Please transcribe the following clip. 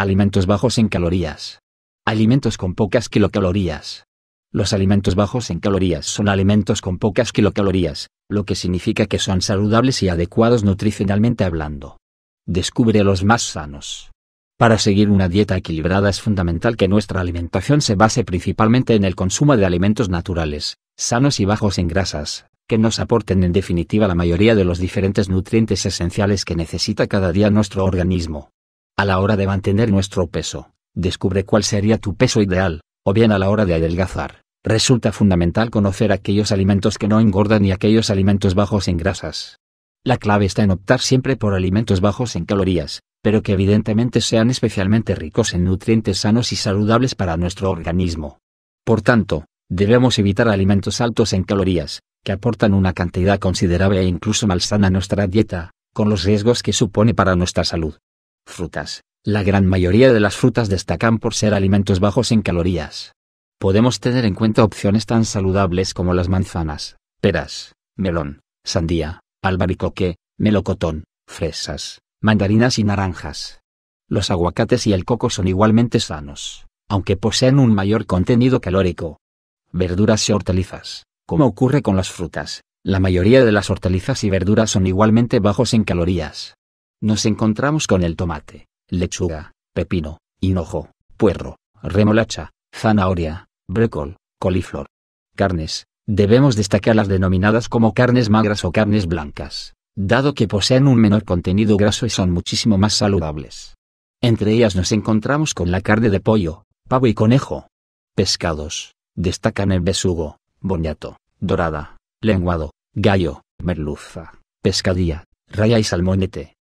Alimentos bajos en calorías. Alimentos con pocas kilocalorías. Los alimentos bajos en calorías son alimentos con pocas kilocalorías, lo que significa que son saludables y adecuados nutricionalmente hablando. Descubre los más sanos. Para seguir una dieta equilibrada es fundamental que nuestra alimentación se base principalmente en el consumo de alimentos naturales, sanos y bajos en grasas, que nos aporten en definitiva la mayoría de los diferentes nutrientes esenciales que necesita cada día nuestro organismo. A la hora de mantener nuestro peso, descubre cuál sería tu peso ideal, o bien a la hora de adelgazar, resulta fundamental conocer aquellos alimentos que no engordan y aquellos alimentos bajos en grasas. La clave está en optar siempre por alimentos bajos en calorías, pero que evidentemente sean especialmente ricos en nutrientes sanos y saludables para nuestro organismo. Por tanto, debemos evitar alimentos altos en calorías, que aportan una cantidad considerable e incluso malsana a nuestra dieta, con los riesgos que supone para nuestra salud. Frutas. La gran mayoría de las frutas destacan por ser alimentos bajos en calorías. Podemos tener en cuenta opciones tan saludables como las manzanas, peras, melón, sandía, albaricoque, melocotón, fresas, mandarinas y naranjas. Los aguacates y el coco son igualmente sanos, aunque poseen un mayor contenido calórico. Verduras y hortalizas. Como ocurre con las frutas, la mayoría de las hortalizas y verduras son igualmente bajos en calorías nos encontramos con el tomate, lechuga, pepino, hinojo, puerro, remolacha, zanahoria, brécol, coliflor. Carnes, debemos destacar las denominadas como carnes magras o carnes blancas, dado que poseen un menor contenido graso y son muchísimo más saludables. Entre ellas nos encontramos con la carne de pollo, pavo y conejo. Pescados, destacan el besugo, boñato, dorada, lenguado, gallo, merluza, pescadilla, raya y salmonete.